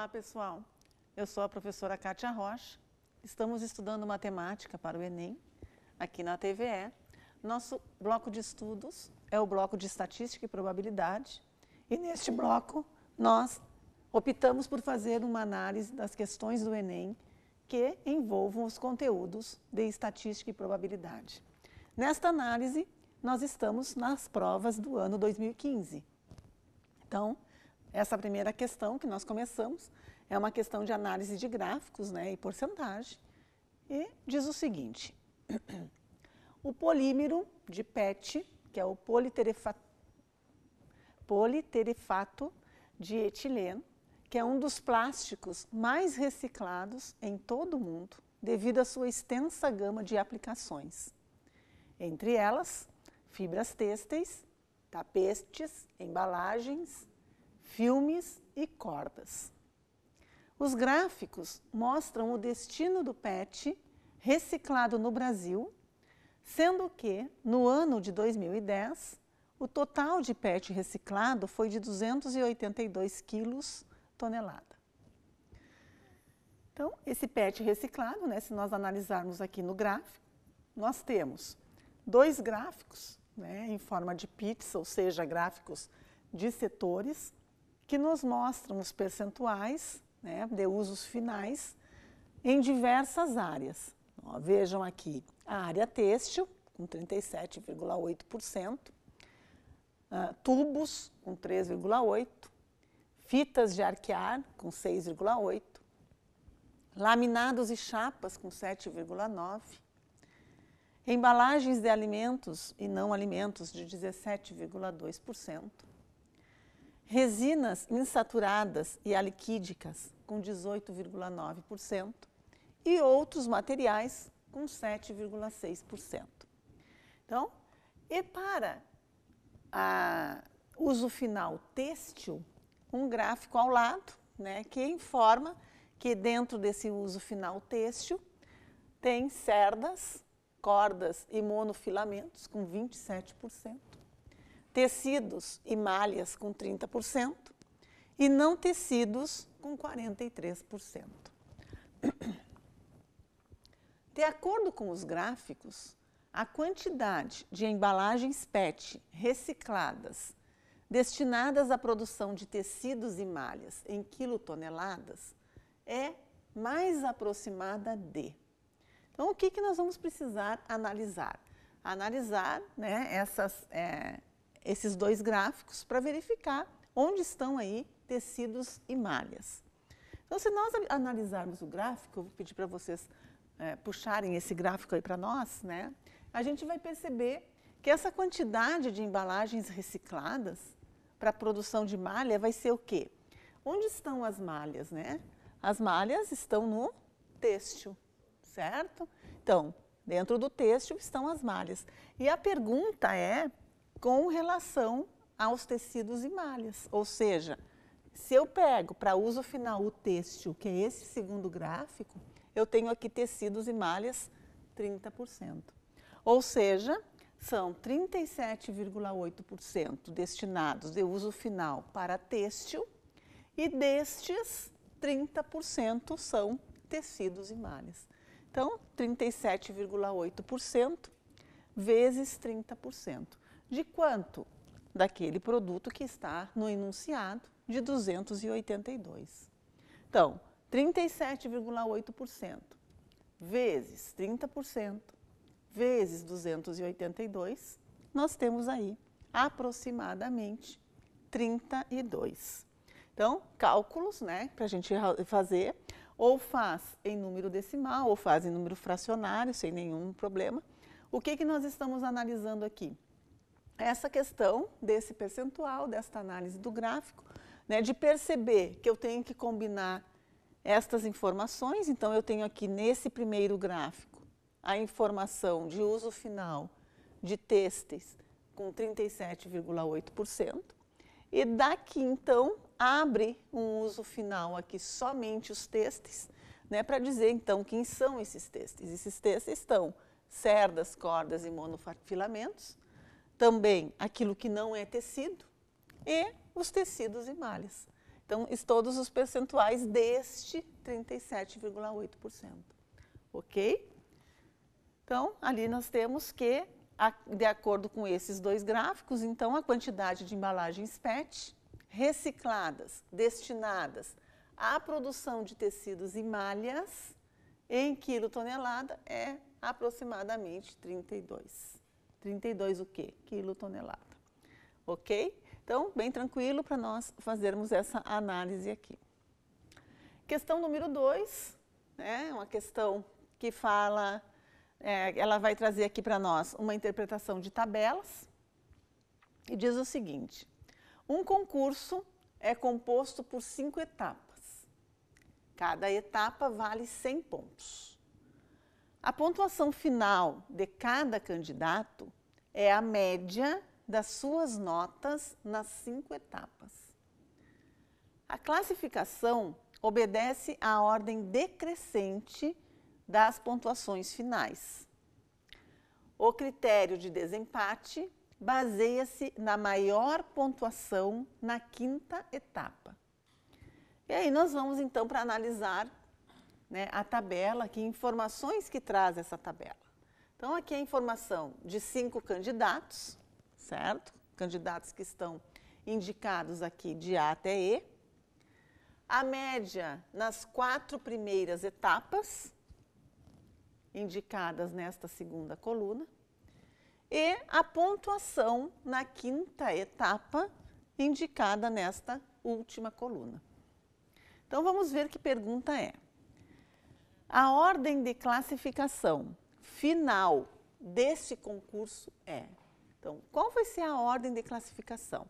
Olá, pessoal. Eu sou a professora Kátia Rocha. Estamos estudando matemática para o Enem, aqui na TVE. Nosso bloco de estudos é o bloco de estatística e probabilidade. E neste bloco, nós optamos por fazer uma análise das questões do Enem que envolvam os conteúdos de estatística e probabilidade. Nesta análise, nós estamos nas provas do ano 2015. Então, essa primeira questão que nós começamos é uma questão de análise de gráficos né, e porcentagem e diz o seguinte, o polímero de PET, que é o politerefato, de etileno, que é um dos plásticos mais reciclados em todo o mundo, devido à sua extensa gama de aplicações. Entre elas, fibras têxteis, tapetes, embalagens, filmes e cordas. Os gráficos mostram o destino do PET reciclado no Brasil, sendo que, no ano de 2010, o total de PET reciclado foi de 282 quilos tonelada. Então, esse PET reciclado, né, se nós analisarmos aqui no gráfico, nós temos dois gráficos né, em forma de pizza, ou seja, gráficos de setores, que nos mostram os percentuais né, de usos finais em diversas áreas. Ó, vejam aqui a área têxtil, com 37,8%, uh, ah, tubos, com 3,8%, fitas de arquear, com 6,8%, laminados e chapas, com 7,9%, embalagens de alimentos e não alimentos, de 17,2%, resinas insaturadas e aliquídicas com 18,9% e outros materiais com 7,6%. Então, e para a uso final têxtil, um gráfico ao lado, né, que informa que dentro desse uso final têxtil tem cerdas, cordas e monofilamentos com 27% tecidos e malhas com 30% e não tecidos com 43%. De acordo com os gráficos, a quantidade de embalagens PET recicladas destinadas à produção de tecidos e malhas em quilotoneladas é mais aproximada de. Então, o que, que nós vamos precisar analisar? Analisar né, essas, é, esses dois gráficos para verificar onde estão aí tecidos e malhas. Então, se nós analisarmos o gráfico, eu vou pedir para vocês é, puxarem esse gráfico aí para nós, né? A gente vai perceber que essa quantidade de embalagens recicladas para a produção de malha vai ser o quê? Onde estão as malhas, né? As malhas estão no têxtil, certo? Então, dentro do têxtil estão as malhas. E a pergunta é com relação aos tecidos e malhas. Ou seja, se eu pego para uso final o têxtil, que é esse segundo gráfico, eu tenho aqui tecidos e malhas 30%. Ou seja, são 37,8% destinados de uso final para têxtil e destes 30% são tecidos e malhas. Então, 37,8% vezes 30% de quanto? Daquele produto que está no enunciado de 282. Então, 37,8% vezes 30% vezes 282, nós temos aí aproximadamente 32. Então, cálculos, né, para a gente fazer, ou faz em número decimal, ou faz em número fracionário, sem nenhum problema. O que, que nós estamos analisando aqui? essa questão desse percentual, desta análise do gráfico, né, de perceber que eu tenho que combinar estas informações. Então, eu tenho aqui nesse primeiro gráfico a informação de uso final de têxteis com 37,8%. E daqui, então, abre um uso final aqui somente os têxteis, né, para dizer, então, quem são esses têxteis. Esses têxteis estão cerdas, cordas e monofilamentos, também aquilo que não é tecido e os tecidos e malhas. Então, todos os percentuais deste 37,8%. Ok? Então, ali nós temos que, de acordo com esses dois gráficos, então a quantidade de embalagens PET recicladas, destinadas à produção de tecidos e malhas em quilotonelada é aproximadamente 32. 32 o quê? Quilo tonelada. Ok? Então, bem tranquilo para nós fazermos essa análise aqui. Questão número 2, né, uma questão que fala, é, ela vai trazer aqui para nós uma interpretação de tabelas e diz o seguinte, um concurso é composto por cinco etapas. Cada etapa vale 100 pontos. A pontuação final de cada candidato é a média das suas notas nas cinco etapas. A classificação obedece à ordem decrescente das pontuações finais. O critério de desempate baseia-se na maior pontuação na quinta etapa. E aí nós vamos então para analisar né, a tabela, que informações que traz essa tabela. Então, aqui é a informação de cinco candidatos, certo? Candidatos que estão indicados aqui de A até E. A média nas quatro primeiras etapas, indicadas nesta segunda coluna. E a pontuação na quinta etapa, indicada nesta última coluna. Então, vamos ver que pergunta é. A ordem de classificação final deste concurso é. Então, qual vai ser a ordem de classificação?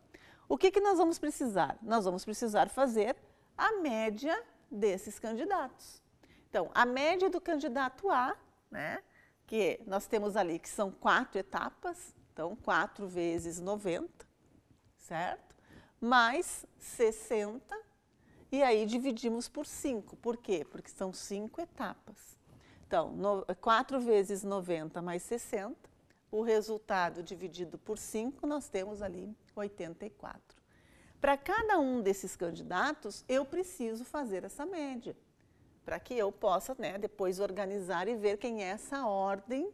O que, que nós vamos precisar? Nós vamos precisar fazer a média desses candidatos. Então, a média do candidato A, né, que nós temos ali que são quatro etapas, então 4 vezes 90, certo? Mais 60 e aí dividimos por 5. Por quê? Porque são cinco etapas. Então, 4 vezes 90 mais 60, o resultado dividido por 5, nós temos ali 84. Para cada um desses candidatos, eu preciso fazer essa média, para que eu possa né, depois organizar e ver quem é essa ordem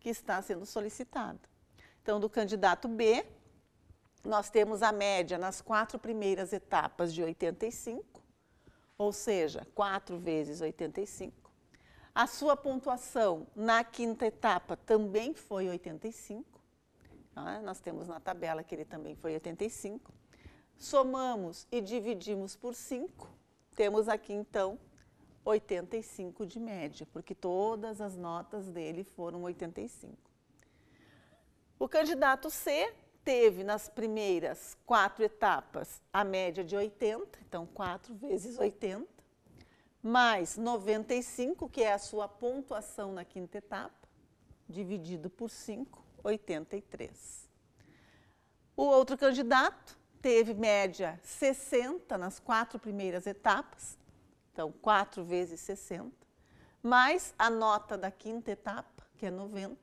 que está sendo solicitada. Então, do candidato B, nós temos a média nas quatro primeiras etapas de 85, ou seja, 4 vezes 85. A sua pontuação na quinta etapa também foi 85. Tá? Nós temos na tabela que ele também foi 85. Somamos e dividimos por 5, temos aqui então 85 de média, porque todas as notas dele foram 85. O candidato C teve nas primeiras quatro etapas a média de 80, então 4 vezes 80, mais 95, que é a sua pontuação na quinta etapa, dividido por 5, 83. O outro candidato teve média 60 nas quatro primeiras etapas, então 4 vezes 60, mais a nota da quinta etapa, que é 90,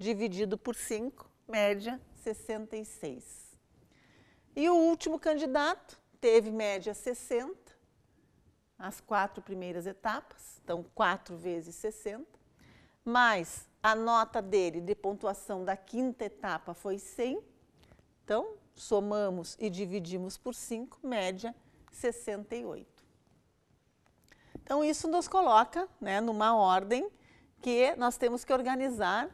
dividido por 5, média 66. E o último candidato teve média 60, as quatro primeiras etapas, então 4 vezes 60, mais a nota dele de pontuação da quinta etapa foi 100, então somamos e dividimos por 5, média 68. Então isso nos coloca né, numa ordem que nós temos que organizar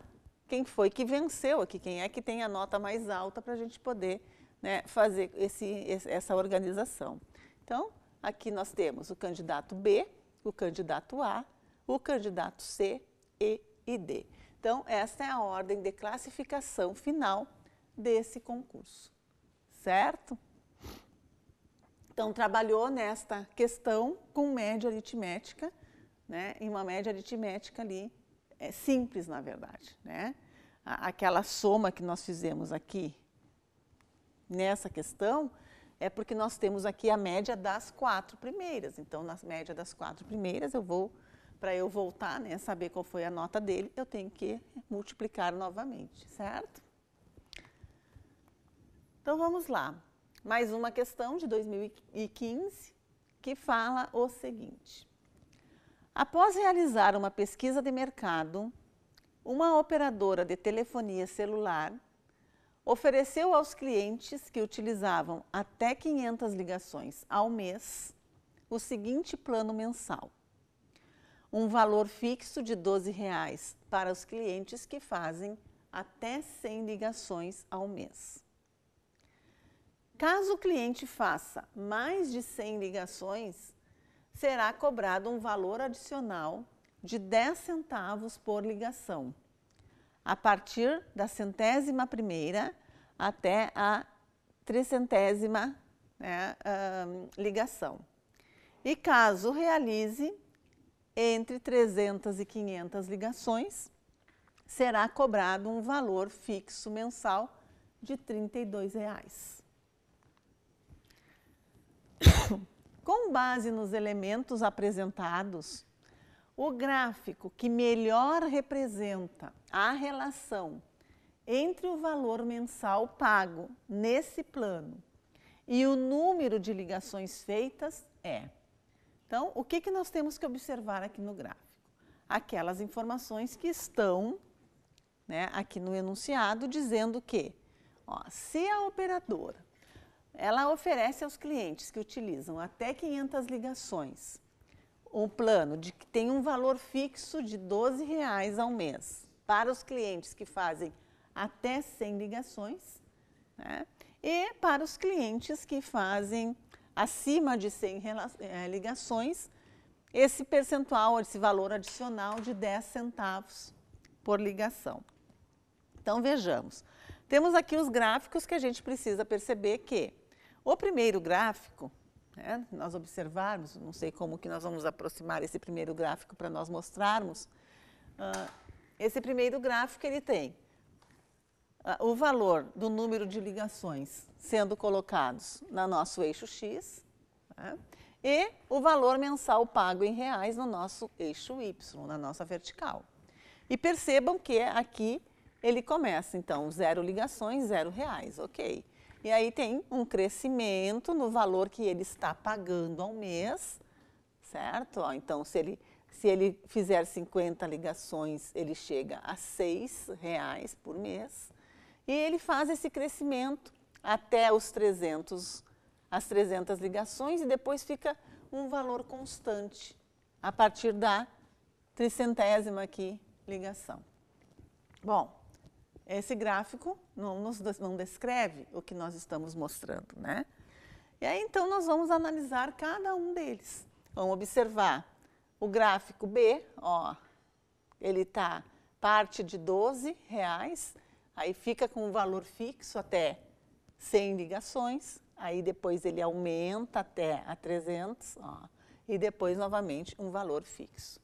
quem foi que venceu aqui, quem é que tem a nota mais alta para a gente poder né, fazer esse, essa organização. Então, aqui nós temos o candidato B, o candidato A, o candidato C, E e D. Então, essa é a ordem de classificação final desse concurso, certo? Então, trabalhou nesta questão com média aritmética, né, em uma média aritmética ali é simples, na verdade, né? Aquela soma que nós fizemos aqui nessa questão é porque nós temos aqui a média das quatro primeiras. Então, na média das quatro primeiras, eu vou, para eu voltar, né, saber qual foi a nota dele, eu tenho que multiplicar novamente, certo? Então, vamos lá. Mais uma questão de 2015 que fala o seguinte. Após realizar uma pesquisa de mercado, uma operadora de telefonia celular ofereceu aos clientes que utilizavam até 500 ligações ao mês o seguinte plano mensal. Um valor fixo de R$ 12,00 para os clientes que fazem até 100 ligações ao mês. Caso o cliente faça mais de 100 ligações, será cobrado um valor adicional de 10 centavos por ligação, a partir da centésima primeira até a tricentésima né, ligação. E caso realize entre 300 e 500 ligações, será cobrado um valor fixo mensal de R$ 32. Reais. Com base nos elementos apresentados, o gráfico que melhor representa a relação entre o valor mensal pago nesse plano e o número de ligações feitas é. Então, o que, que nós temos que observar aqui no gráfico? Aquelas informações que estão né, aqui no enunciado dizendo que ó, se a operadora ela oferece aos clientes que utilizam até 500 ligações um plano de que tem um valor fixo de 12 reais ao mês para os clientes que fazem até 100 ligações né? e para os clientes que fazem acima de 100 eh, ligações, esse percentual, esse valor adicional de 10 centavos por ligação. Então vejamos, temos aqui os gráficos que a gente precisa perceber que o primeiro gráfico, né, nós observarmos, não sei como que nós vamos aproximar esse primeiro gráfico para nós mostrarmos, uh, esse primeiro gráfico ele tem uh, o valor do número de ligações sendo colocados no nosso eixo X né, e o valor mensal pago em reais no nosso eixo Y, na nossa vertical. E percebam que aqui ele começa, então, zero ligações, zero reais, ok? E aí tem um crescimento no valor que ele está pagando ao mês, certo? Então, se ele, se ele fizer 50 ligações, ele chega a R$ reais por mês. E ele faz esse crescimento até os 300, as 300 ligações e depois fica um valor constante a partir da tricentésima aqui ligação. Bom, esse gráfico não, nos, não descreve o que nós estamos mostrando, né? E aí, então, nós vamos analisar cada um deles. Vamos observar o gráfico B, ó, ele está parte de 12 reais, aí fica com um valor fixo até 100 ligações, aí depois ele aumenta até a 300, ó, e depois novamente um valor fixo.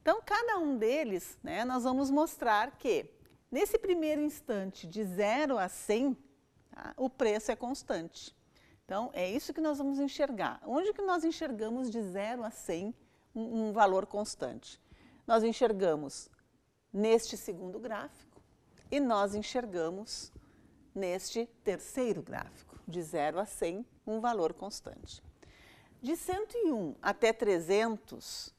Então, cada um deles, né, nós vamos mostrar que Nesse primeiro instante, de 0 a 100, tá? o preço é constante. Então, é isso que nós vamos enxergar. Onde que nós enxergamos de 0 a 100 um, um valor constante? Nós enxergamos neste segundo gráfico e nós enxergamos neste terceiro gráfico, de 0 a 100, um valor constante. De 101 até 300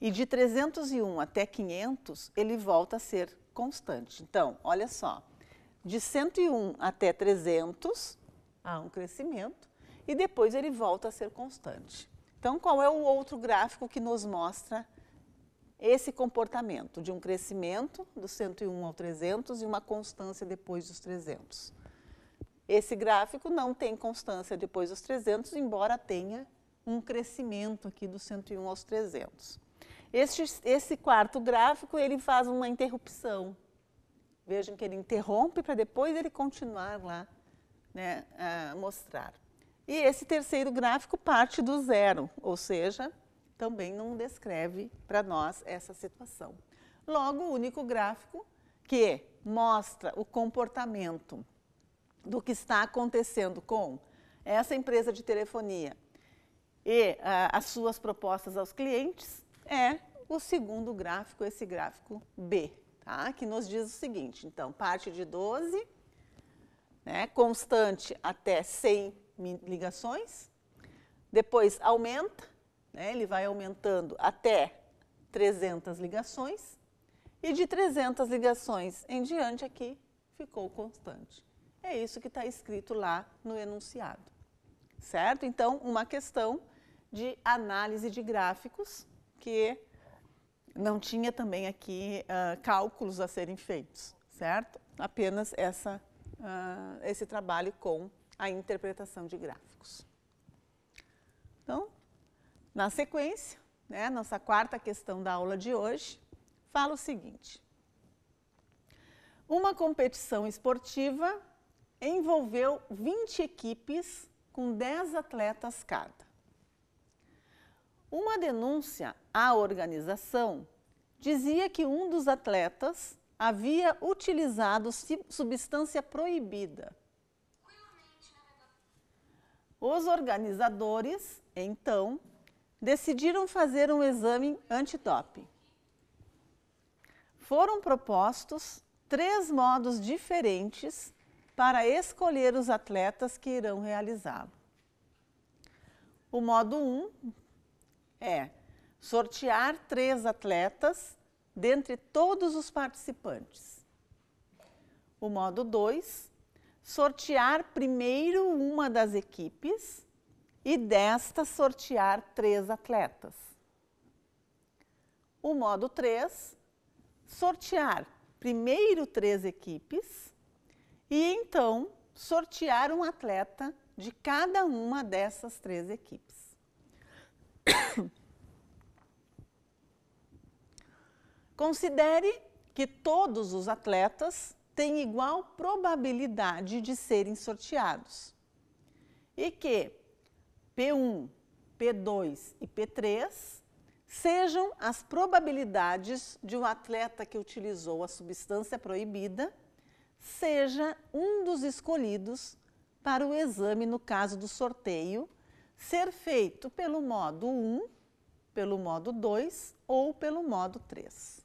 e de 301 até 500, ele volta a ser constante. Então, olha só, de 101 até 300 há um crescimento e depois ele volta a ser constante. Então, qual é o outro gráfico que nos mostra esse comportamento de um crescimento do 101 ao 300 e uma constância depois dos 300? Esse gráfico não tem constância depois dos 300, embora tenha um crescimento aqui do 101 aos 300. Este, esse quarto gráfico, ele faz uma interrupção. Vejam que ele interrompe para depois ele continuar lá, né, a mostrar. E esse terceiro gráfico parte do zero, ou seja, também não descreve para nós essa situação. Logo, o único gráfico que mostra o comportamento do que está acontecendo com essa empresa de telefonia e ah, as suas propostas aos clientes é o segundo gráfico, esse gráfico B, tá? que nos diz o seguinte, então, parte de 12, né, constante até 100 ligações, depois aumenta, né, ele vai aumentando até 300 ligações, e de 300 ligações em diante aqui ficou constante. É isso que está escrito lá no enunciado, certo? Então, uma questão de análise de gráficos, porque não tinha também aqui uh, cálculos a serem feitos, certo? Apenas essa, uh, esse trabalho com a interpretação de gráficos. Então, na sequência, né, nossa quarta questão da aula de hoje, fala o seguinte. Uma competição esportiva envolveu 20 equipes com 10 atletas cada. Uma denúncia à organização dizia que um dos atletas havia utilizado substância proibida. Os organizadores, então, decidiram fazer um exame antidoping. Foram propostos três modos diferentes para escolher os atletas que irão realizá-lo. O modo 1 um é sortear três atletas dentre todos os participantes. O modo 2, sortear primeiro uma das equipes e desta sortear três atletas. O modo 3, sortear primeiro três equipes e então sortear um atleta de cada uma dessas três equipes. Considere que todos os atletas têm igual probabilidade de serem sorteados e que P1, P2 e P3 sejam as probabilidades de um atleta que utilizou a substância proibida seja um dos escolhidos para o exame no caso do sorteio ser feito pelo modo 1, pelo modo 2 ou pelo modo 3.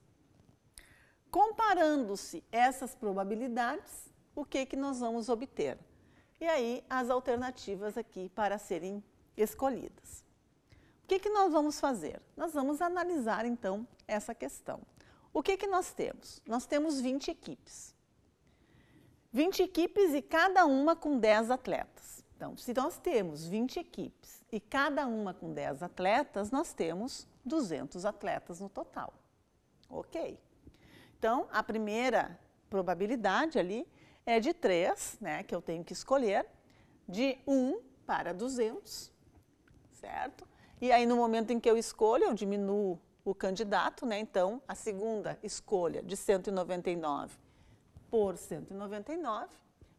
Comparando-se essas probabilidades, o que, que nós vamos obter? E aí, as alternativas aqui para serem escolhidas. O que, que nós vamos fazer? Nós vamos analisar, então, essa questão. O que, que nós temos? Nós temos 20 equipes. 20 equipes e cada uma com 10 atletas. Então, se nós temos 20 equipes e cada uma com 10 atletas, nós temos 200 atletas no total. Ok. Então, a primeira probabilidade ali é de 3, né, que eu tenho que escolher, de 1 para 200, certo? E aí, no momento em que eu escolho, eu diminuo o candidato, né? Então, a segunda escolha de 199 por 199,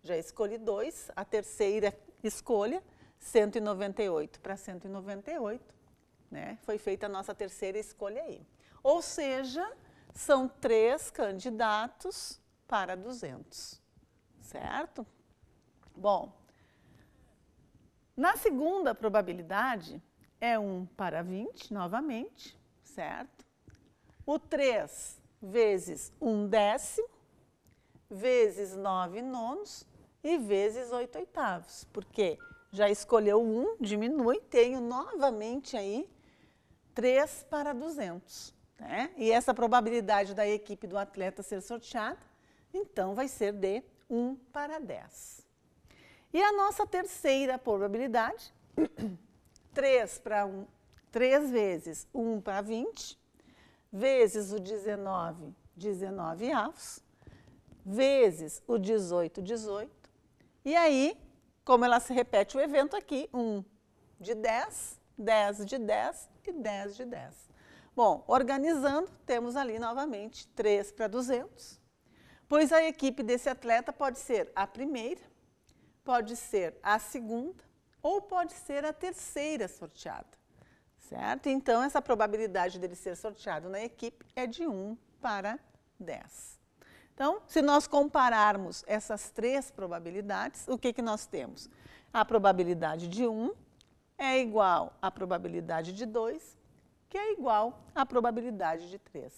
já escolhi dois. A terceira escolha, 198 para 198, né? Foi feita a nossa terceira escolha aí. Ou seja, são três candidatos para 200, certo? Bom, na segunda probabilidade é 1 para 20, novamente, certo? O 3 vezes 1 décimo, vezes 9 nonos, e vezes 8 oitavos, porque já escolheu 1, diminui, tenho novamente aí 3 para 200. Né? E essa probabilidade da equipe do atleta ser sorteada, então vai ser de 1 para 10. E a nossa terceira probabilidade, 3 para 1, 3 vezes 1 para 20, vezes o 19, 19 avos, vezes o 18, 18, e aí, como ela se repete o evento aqui, 1 de 10, 10 de 10 e 10 de 10. Bom, organizando, temos ali novamente 3 para 200, pois a equipe desse atleta pode ser a primeira, pode ser a segunda ou pode ser a terceira sorteada, certo? Então, essa probabilidade dele ser sorteado na equipe é de 1 para 10. Então, se nós compararmos essas três probabilidades, o que, que nós temos? A probabilidade de 1 é igual à probabilidade de 2, que é igual à probabilidade de 3.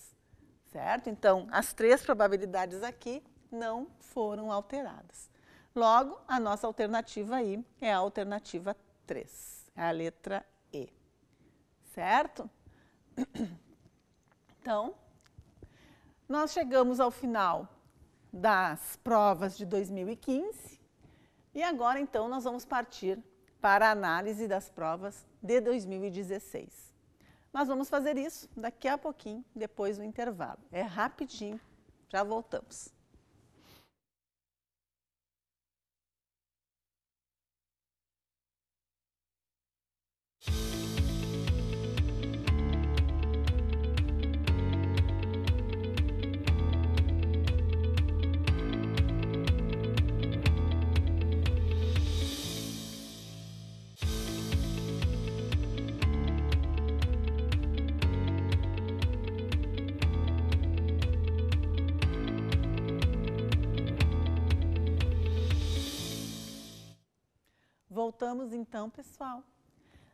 Certo? Então, as três probabilidades aqui não foram alteradas. Logo, a nossa alternativa aí é a alternativa 3, é a letra E. Certo? Então, nós chegamos ao final das provas de 2015 e agora então nós vamos partir para a análise das provas de 2016. Mas vamos fazer isso daqui a pouquinho, depois do intervalo. É rapidinho, já voltamos. Voltamos então, pessoal.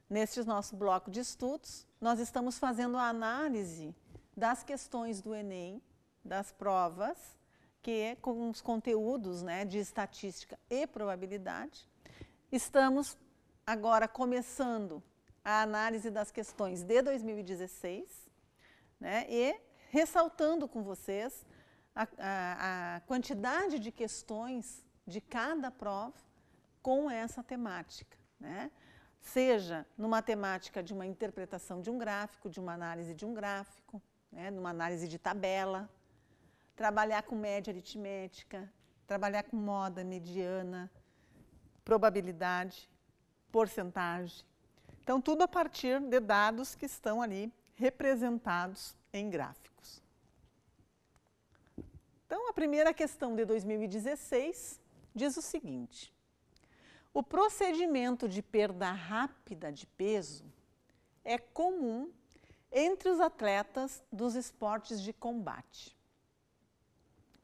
Neste nosso bloco de estudos, nós estamos fazendo a análise das questões do Enem, das provas, que é com os conteúdos né, de estatística e probabilidade. Estamos agora começando a análise das questões de 2016 né, e ressaltando com vocês a, a, a quantidade de questões de cada prova com essa temática, né? seja numa temática de uma interpretação de um gráfico, de uma análise de um gráfico, né? numa análise de tabela, trabalhar com média aritmética, trabalhar com moda, mediana, probabilidade, porcentagem. Então, tudo a partir de dados que estão ali representados em gráficos. Então, a primeira questão de 2016 diz o seguinte: o procedimento de perda rápida de peso é comum entre os atletas dos esportes de combate.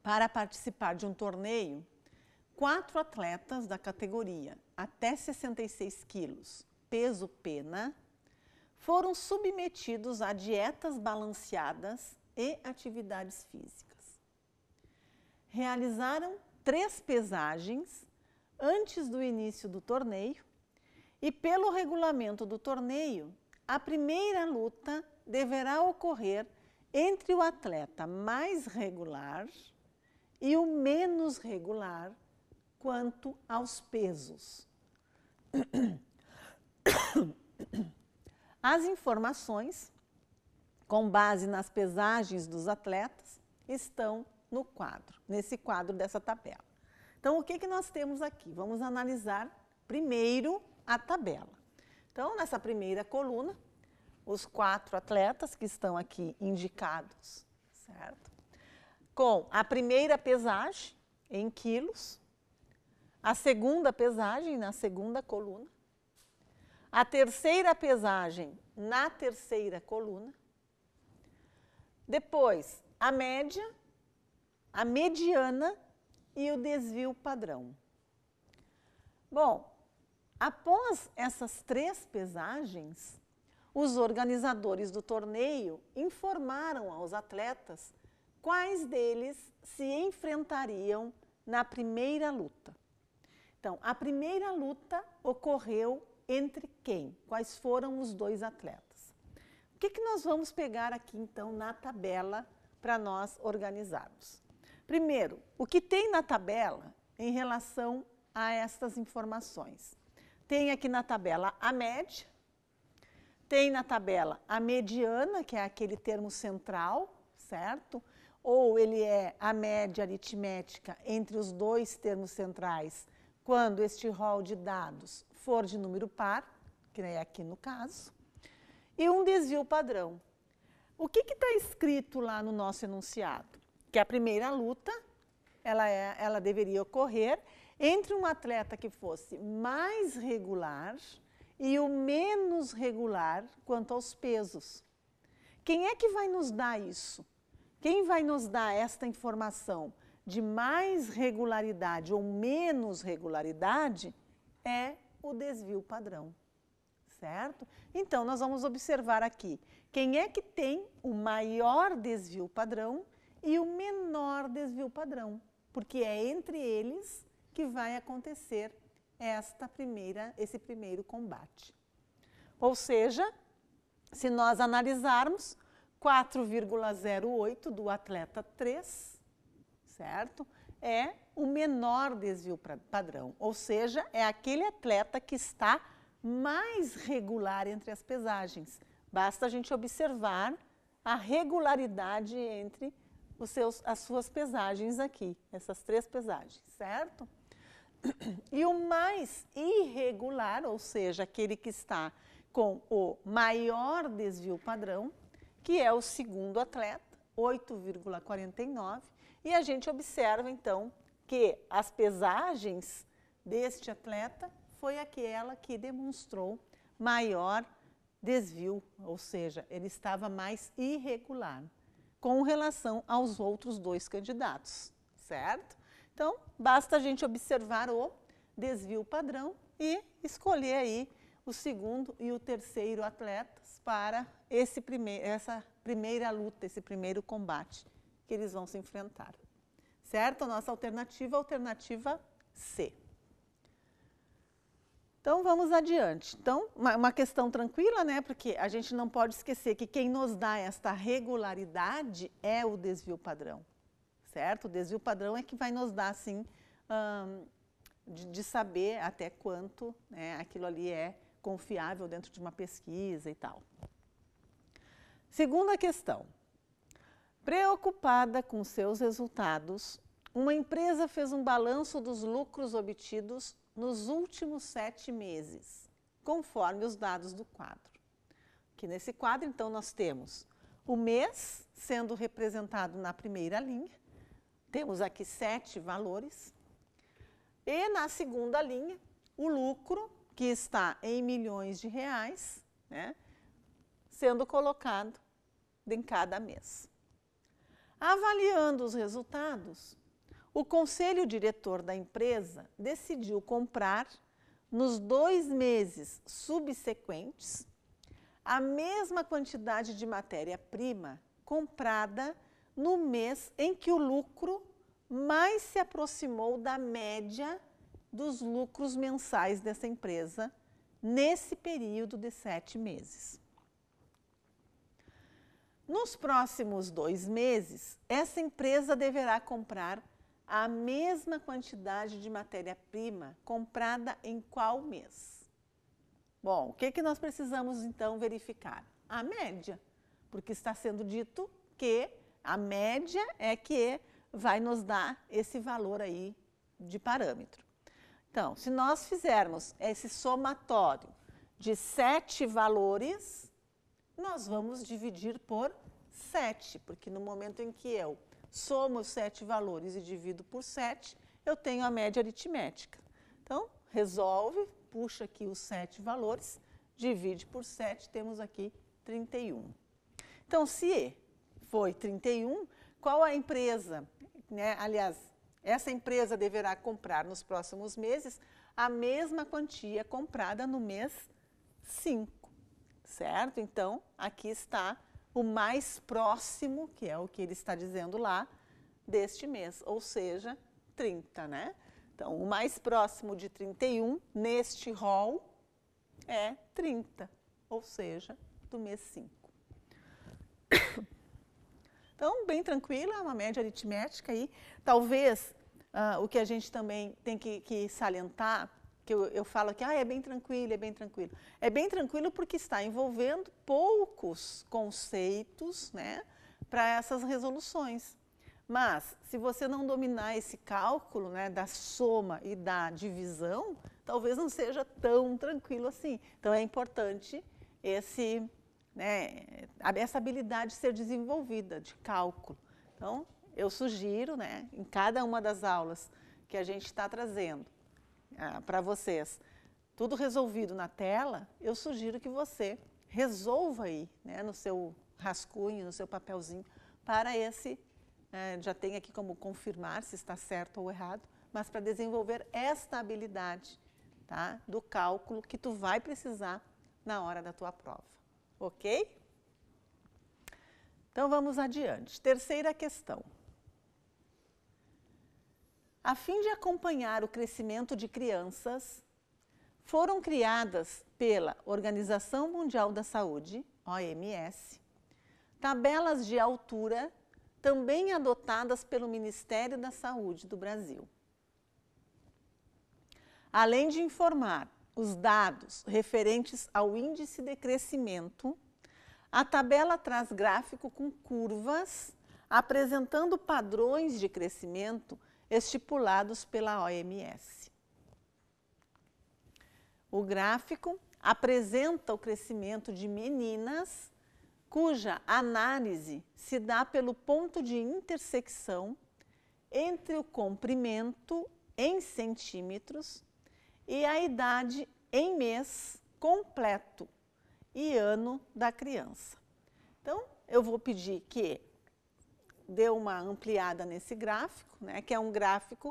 Para participar de um torneio, quatro atletas da categoria até 66 quilos, peso pena, foram submetidos a dietas balanceadas e atividades físicas. Realizaram três pesagens antes do início do torneio e, pelo regulamento do torneio, a primeira luta deverá ocorrer entre o atleta mais regular e o menos regular quanto aos pesos. As informações, com base nas pesagens dos atletas, estão no quadro, nesse quadro dessa tabela. Então, o que, que nós temos aqui? Vamos analisar primeiro a tabela. Então, nessa primeira coluna, os quatro atletas que estão aqui indicados, certo? Com a primeira pesagem em quilos, a segunda pesagem na segunda coluna, a terceira pesagem na terceira coluna, depois a média, a mediana e o desvio padrão. Bom, após essas três pesagens, os organizadores do torneio informaram aos atletas quais deles se enfrentariam na primeira luta. Então, a primeira luta ocorreu entre quem? Quais foram os dois atletas? O que, que nós vamos pegar aqui então na tabela para nós organizarmos? Primeiro, o que tem na tabela em relação a estas informações? Tem aqui na tabela a média, tem na tabela a mediana, que é aquele termo central, certo? Ou ele é a média aritmética entre os dois termos centrais quando este rol de dados for de número par, que é aqui no caso, e um desvio padrão. O que está escrito lá no nosso enunciado? que a primeira luta ela, é, ela deveria ocorrer entre um atleta que fosse mais regular e o menos regular quanto aos pesos. Quem é que vai nos dar isso? Quem vai nos dar esta informação de mais regularidade ou menos regularidade é o desvio padrão, certo? Então, nós vamos observar aqui quem é que tem o maior desvio padrão e o menor desvio padrão, porque é entre eles que vai acontecer esta primeira, esse primeiro combate. Ou seja, se nós analisarmos 4,08 do atleta 3, certo? É o menor desvio padrão, ou seja, é aquele atleta que está mais regular entre as pesagens. Basta a gente observar a regularidade entre os seus, as suas pesagens aqui, essas três pesagens, certo? E o mais irregular, ou seja, aquele que está com o maior desvio padrão, que é o segundo atleta, 8,49, e a gente observa então que as pesagens deste atleta foi aquela que demonstrou maior desvio, ou seja, ele estava mais irregular com relação aos outros dois candidatos, certo? Então, basta a gente observar o desvio padrão e escolher aí o segundo e o terceiro atletas para esse primeir, essa primeira luta, esse primeiro combate que eles vão se enfrentar. Certo? Nossa alternativa, é alternativa C. Então vamos adiante. Então, uma, questão tranquila, né? Porque a gente não pode esquecer que quem nos dá esta regularidade é o desvio padrão, certo? O desvio padrão é que vai nos dar, assim, hum, de, de, saber até quanto né, aquilo ali é confiável dentro de uma pesquisa e tal. Segunda questão. Preocupada com seus resultados, uma empresa fez um balanço dos lucros obtidos nos últimos sete meses, conforme os dados do quadro. Que nesse quadro, então, nós temos o mês sendo representado na primeira linha, temos aqui sete valores, e na segunda linha, o lucro, que está em milhões de reais, né, sendo colocado em cada mês. Avaliando os resultados, o conselho diretor da empresa decidiu comprar, nos dois meses subsequentes, a mesma quantidade de matéria-prima comprada no mês em que o lucro mais se aproximou da média dos lucros mensais dessa empresa nesse período de sete meses. Nos próximos dois meses, essa empresa deverá comprar a mesma quantidade de matéria-prima comprada em qual mês? Bom, o que, que nós precisamos então verificar? A média, porque está sendo dito que a média é que vai nos dar esse valor aí de parâmetro. Então, se nós fizermos esse somatório de sete valores, nós vamos dividir por sete, porque no momento em que eu somo os sete valores e divido por sete, eu tenho a média aritmética. Então, resolve, puxa aqui os sete valores, divide por 7, temos aqui 31. Então, se foi 31, qual a empresa, né? aliás, essa empresa deverá comprar nos próximos meses a mesma quantia comprada no mês 5, certo? Então, aqui está o mais próximo, que é o que ele está dizendo lá, deste mês, ou seja, 30, né? Então, o mais próximo de 31 neste rol é 30, ou seja, do mês 5. Então, bem tranquila, uma média aritmética aí. Talvez uh, o que a gente também tem que, que, salientar que eu, eu falo que ah, é bem tranquilo, é bem tranquilo. É bem tranquilo porque está envolvendo poucos conceitos né, para essas resoluções. Mas, se você não dominar esse cálculo né, da soma e da divisão, talvez não seja tão tranquilo assim. Então, é importante esse, né, essa habilidade ser desenvolvida de cálculo. Então, eu sugiro, né, em cada uma das aulas que a gente está trazendo, ah, para vocês, tudo resolvido na tela, eu sugiro que você resolva aí, né, no seu rascunho, no seu papelzinho, para esse, né, já tem aqui como confirmar se está certo ou errado, mas para desenvolver esta habilidade tá, do cálculo que tu vai precisar na hora da tua prova, ok? Então vamos adiante. Terceira questão a fim de acompanhar o crescimento de crianças, foram criadas pela Organização Mundial da Saúde, OMS, tabelas de altura também adotadas pelo Ministério da Saúde do Brasil. Além de informar os dados referentes ao índice de crescimento, a tabela traz gráfico com curvas apresentando padrões de crescimento estipulados pela OMS. O gráfico apresenta o crescimento de meninas cuja análise se dá pelo ponto de intersecção entre o comprimento em centímetros e a idade em mês completo e ano da criança. Então, eu vou pedir que deu uma ampliada nesse gráfico, né, que é um gráfico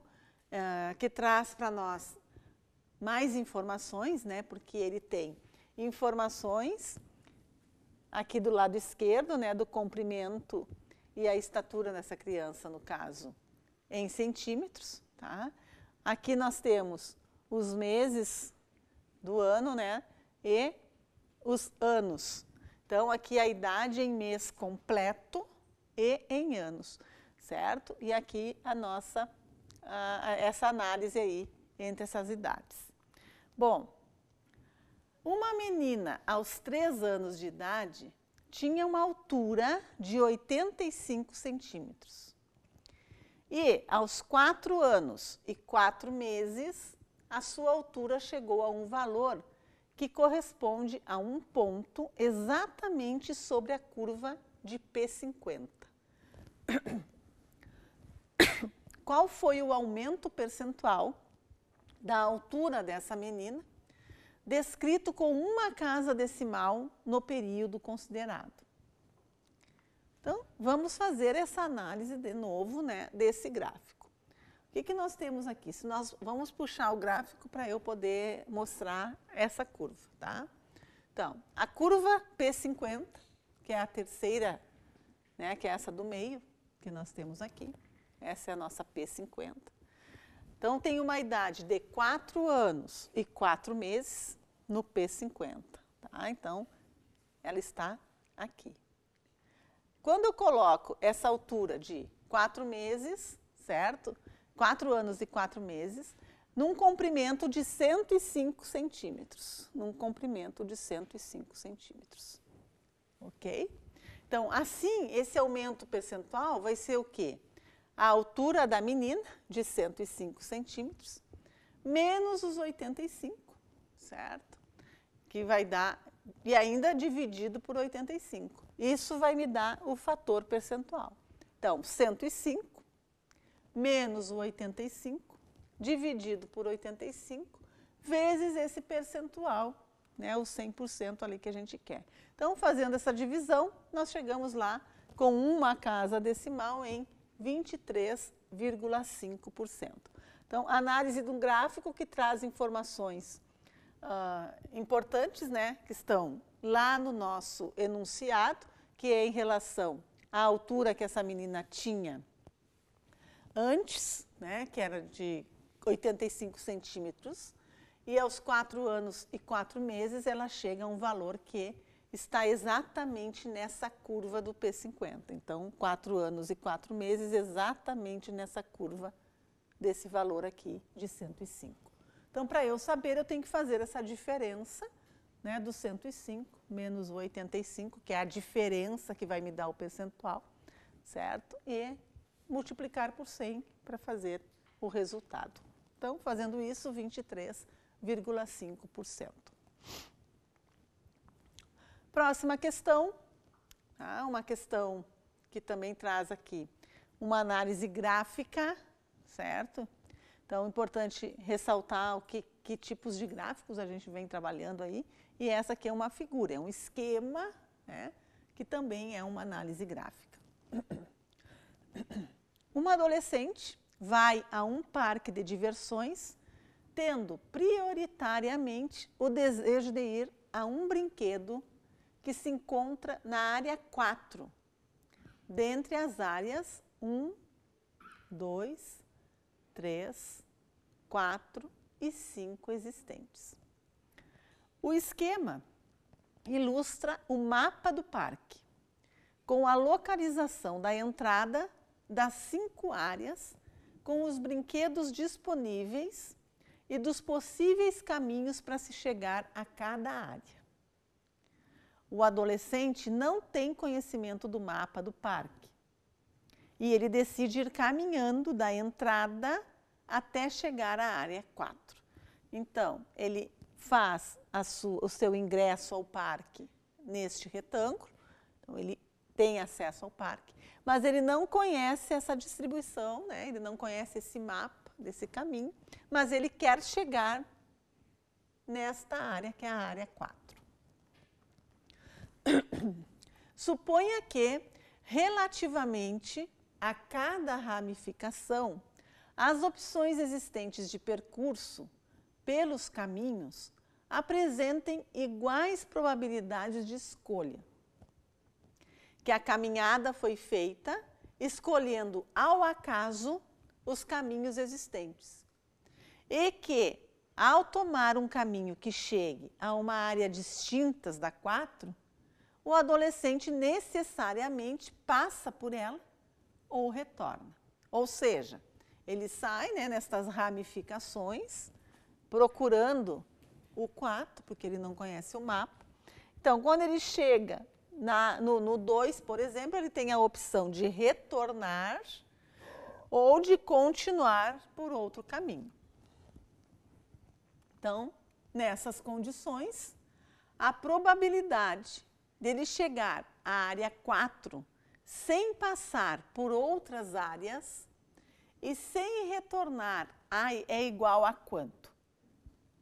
uh, que traz para nós mais informações, né, porque ele tem informações aqui do lado esquerdo, né, do comprimento e a estatura dessa criança, no caso, em centímetros. Tá? Aqui nós temos os meses do ano né, e os anos. Então, aqui a idade em mês completo, e em anos, certo? E aqui a nossa, essa análise aí entre essas idades. Bom, uma menina aos 3 anos de idade tinha uma altura de 85 centímetros. E aos 4 anos e 4 meses, a sua altura chegou a um valor que corresponde a um ponto exatamente sobre a curva de P50. Qual foi o aumento percentual da altura dessa menina, descrito com uma casa decimal no período considerado? Então, vamos fazer essa análise de novo né, desse gráfico. O que, que nós temos aqui? Se nós vamos puxar o gráfico para eu poder mostrar essa curva, tá? Então, a curva P50, que é a terceira, né, que é essa do meio, que nós temos aqui. Essa é a nossa P50. Então, tem uma idade de 4 anos e 4 meses no P50. Tá? Então, ela está aqui. Quando eu coloco essa altura de 4 meses, certo? 4 anos e 4 meses, num comprimento de 105 centímetros. Num comprimento de 105 centímetros. Ok? Então, assim, esse aumento percentual vai ser o quê? A altura da menina, de 105 centímetros, menos os 85, certo? Que vai dar, e ainda dividido por 85. Isso vai me dar o fator percentual. Então, 105 menos o 85, dividido por 85, vezes esse percentual né, o 100% ali que a gente quer. Então, fazendo essa divisão, nós chegamos lá com uma casa decimal em 23,5%. Então, análise de um gráfico que traz informações ah, importantes, né, que estão lá no nosso enunciado, que é em relação à altura que essa menina tinha antes, né, que era de 85 centímetros, e aos quatro anos e quatro meses ela chega a um valor que está exatamente nessa curva do P50. Então, quatro anos e quatro meses, exatamente nessa curva desse valor aqui de 105. Então, para eu saber, eu tenho que fazer essa diferença né, do 105 menos o 85, que é a diferença que vai me dar o percentual, certo? E multiplicar por 100 para fazer o resultado. Então, fazendo isso, 23 0,5%. Próxima questão, tá? uma questão que também traz aqui uma análise gráfica, certo? Então, é importante ressaltar o que, que tipos de gráficos a gente vem trabalhando aí. E essa aqui é uma figura, é um esquema, né, que também é uma análise gráfica. Uma adolescente vai a um parque de diversões tendo prioritariamente o desejo de ir a um brinquedo que se encontra na área 4, dentre as áreas 1, 2, 3, 4 e 5 existentes. O esquema ilustra o mapa do parque, com a localização da entrada das cinco áreas, com os brinquedos disponíveis e dos possíveis caminhos para se chegar a cada área. O adolescente não tem conhecimento do mapa do parque e ele decide ir caminhando da entrada até chegar à área 4. Então, ele faz o seu ingresso ao parque neste retângulo, então ele tem acesso ao parque, mas ele não conhece essa distribuição, né? ele não conhece esse mapa desse caminho, mas ele quer chegar nesta área, que é a área 4. Suponha que, relativamente a cada ramificação, as opções existentes de percurso pelos caminhos apresentem iguais probabilidades de escolha. Que a caminhada foi feita escolhendo ao acaso os caminhos existentes. E que, ao tomar um caminho que chegue a uma área distinta da 4, o adolescente necessariamente passa por ela ou retorna. Ou seja, ele sai né, nestas ramificações, procurando o 4, porque ele não conhece o mapa. Então, quando ele chega na, no 2, por exemplo, ele tem a opção de retornar ou de continuar por outro caminho. Então, nessas condições, a probabilidade dele chegar à área 4 sem passar por outras áreas e sem retornar é igual a quanto?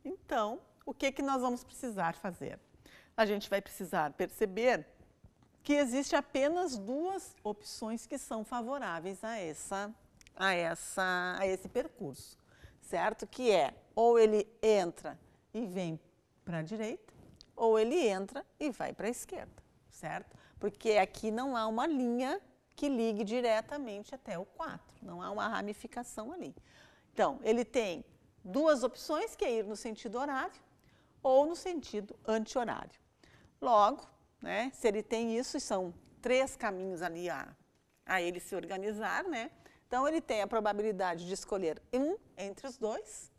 Então, o que, que nós vamos precisar fazer? A gente vai precisar perceber que existe apenas duas opções que são favoráveis a essa a, essa, a esse percurso, certo? Que é ou ele entra e vem para a direita, ou ele entra e vai para a esquerda, certo? Porque aqui não há uma linha que ligue diretamente até o 4, não há uma ramificação ali. Então, ele tem duas opções, que é ir no sentido horário ou no sentido anti-horário. Logo, né, se ele tem isso, são três caminhos ali a, a ele se organizar, né? Então, ele tem a probabilidade de escolher um entre os dois,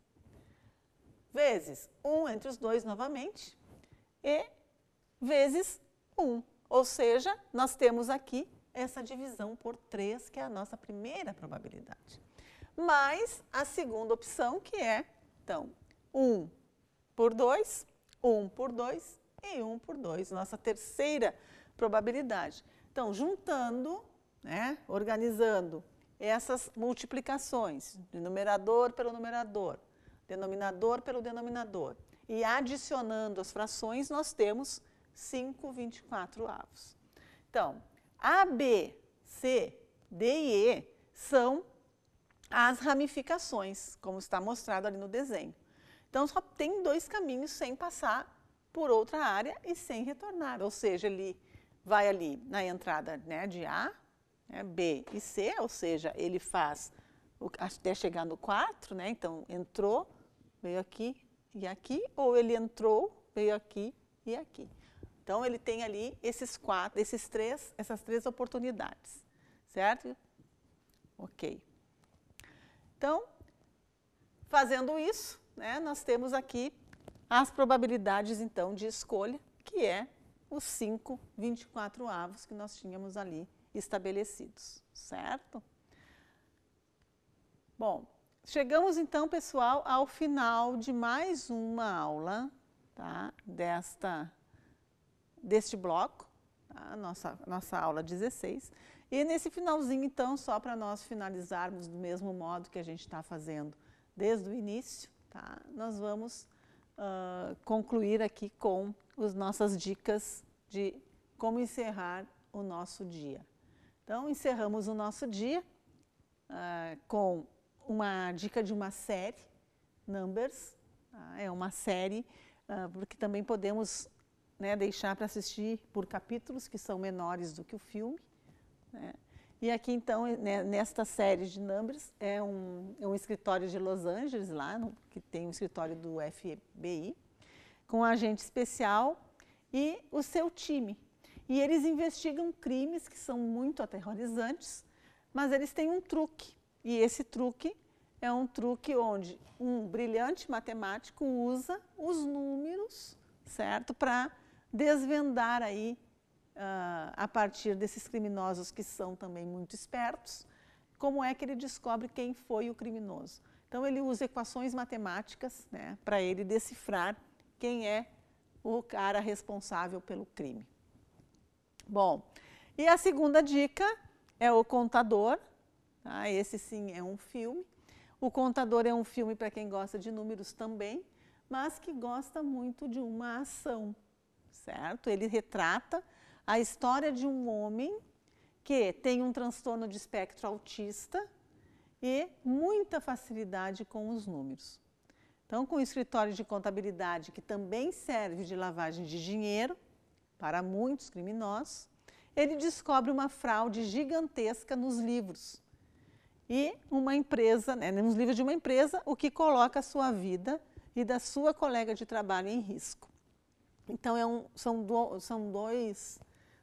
vezes um entre os dois novamente, e vezes um. Ou seja, nós temos aqui essa divisão por 3, que é a nossa primeira probabilidade. Mais a segunda opção, que é, então, 1 por 2, 1 por 2 e 1 por 2, nossa terceira probabilidade. Então, juntando, né, organizando essas multiplicações, numerador pelo numerador, denominador pelo denominador. E adicionando as frações, nós temos 5 24 avos. Então, A, B, C, D e E são as ramificações, como está mostrado ali no desenho. Então, só tem dois caminhos sem passar por outra área e sem retornar. Ou seja, ele vai ali na entrada né, de A, né, B e C, ou seja, ele faz o, até chegar no 4, né, então entrou, veio aqui e aqui, ou ele entrou, veio aqui e aqui. Então ele tem ali esses quatro, esses três, essas três oportunidades, certo? Ok. Então, fazendo isso, né, nós temos aqui as probabilidades então de escolha, que é os 5 24 avos que nós tínhamos ali estabelecidos, certo? Bom, chegamos então, pessoal, ao final de mais uma aula tá? desta, deste bloco, tá? nossa, nossa aula 16. E nesse finalzinho, então, só para nós finalizarmos do mesmo modo que a gente está fazendo desde o início, tá? nós vamos uh, concluir aqui com as nossas dicas de como encerrar o nosso dia. Então, encerramos o nosso dia ah, com uma dica de uma série, Numbers. Tá? é uma série, que ah, porque também podemos né, deixar para assistir por capítulos que são menores do que o filme. Né? E aqui, então, né, nesta série de Numbers, é um, é um escritório de Los Angeles, lá, no, que tem um escritório do FBI, com um agente especial e o seu time, e eles investigam crimes que são muito aterrorizantes, mas eles têm um truque. E esse truque é um truque onde um brilhante matemático usa os números, certo, para desvendar aí uh, a partir desses criminosos que são também muito espertos, como é que ele descobre quem foi o criminoso. Então ele usa equações matemáticas, né, para ele decifrar quem é o cara responsável pelo crime. Bom, e a segunda dica é O Contador. Tá? Esse sim é um filme. O Contador é um filme para quem gosta de números também, mas que gosta muito de uma ação, certo? Ele retrata a história de um homem que tem um transtorno de espectro autista e muita facilidade com os números. Então, com o escritório de contabilidade, que também serve de lavagem de dinheiro, para muitos criminosos, ele descobre uma fraude gigantesca nos livros. E uma empresa, né, nos livros de uma empresa, o que coloca a sua vida e da sua colega de trabalho em risco. Então, é um, são, do, são dois,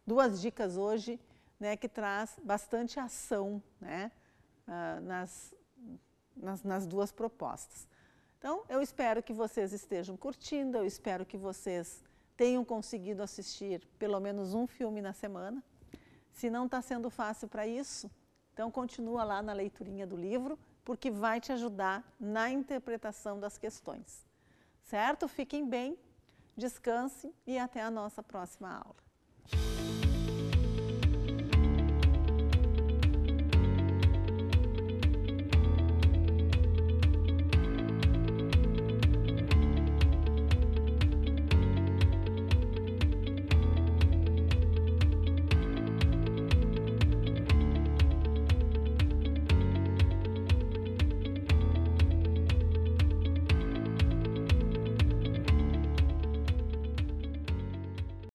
duas dicas hoje né, que traz bastante ação né, uh, nas, nas, nas duas propostas. Então, eu espero que vocês estejam curtindo, eu espero que vocês tenham conseguido assistir pelo menos um filme na semana. Se não está sendo fácil para isso, então continua lá na leiturinha do livro, porque vai te ajudar na interpretação das questões. Certo? Fiquem bem, descansem e até a nossa próxima aula.